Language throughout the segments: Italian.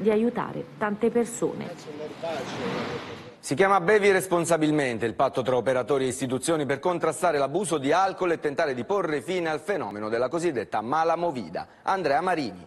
di aiutare tante persone. Si chiama Bevi responsabilmente il patto tra operatori e istituzioni per contrastare l'abuso di alcol e tentare di porre fine al fenomeno della cosiddetta malamovida. Andrea Marini.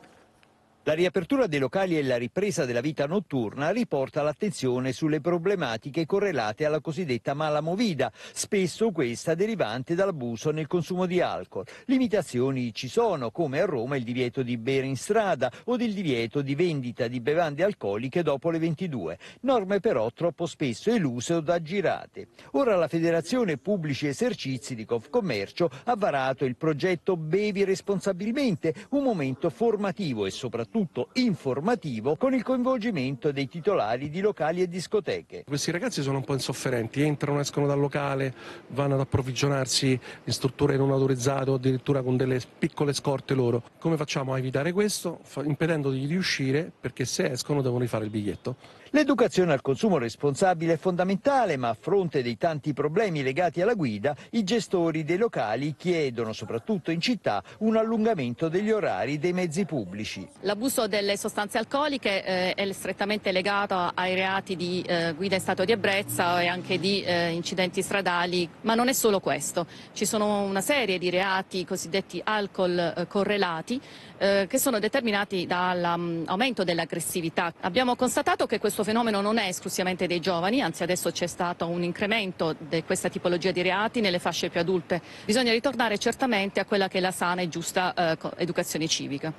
La riapertura dei locali e la ripresa della vita notturna riporta l'attenzione sulle problematiche correlate alla cosiddetta mala movida, spesso questa derivante dall'abuso nel consumo di alcol. Limitazioni ci sono, come a Roma il divieto di bere in strada o il divieto di vendita di bevande alcoliche dopo le 22, norme però troppo spesso eluse o aggirate. Ora la Federazione Pubblici Esercizi di Confcommercio ha varato il progetto Bevi responsabilmente, un momento formativo e soprattutto soprattutto informativo con il coinvolgimento dei titolari di locali e discoteche. Questi ragazzi sono un po' insofferenti, entrano, escono dal locale, vanno ad approvvigionarsi in strutture non autorizzate o addirittura con delle piccole scorte loro. Come facciamo a evitare questo? Impedendogli di uscire perché se escono devono rifare il biglietto. L'educazione al consumo responsabile è fondamentale, ma a fronte dei tanti problemi legati alla guida, i gestori dei locali chiedono, soprattutto in città, un allungamento degli orari dei mezzi pubblici. La L'abuso delle sostanze alcoliche eh, è strettamente legato ai reati di eh, guida in stato di ebbrezza e anche di eh, incidenti stradali, ma non è solo questo. Ci sono una serie di reati cosiddetti alcol eh, correlati eh, che sono determinati dall'aumento mm, dell'aggressività. Abbiamo constatato che questo fenomeno non è esclusivamente dei giovani, anzi adesso c'è stato un incremento di questa tipologia di reati nelle fasce più adulte. Bisogna ritornare certamente a quella che è la sana e giusta eh, educazione civica.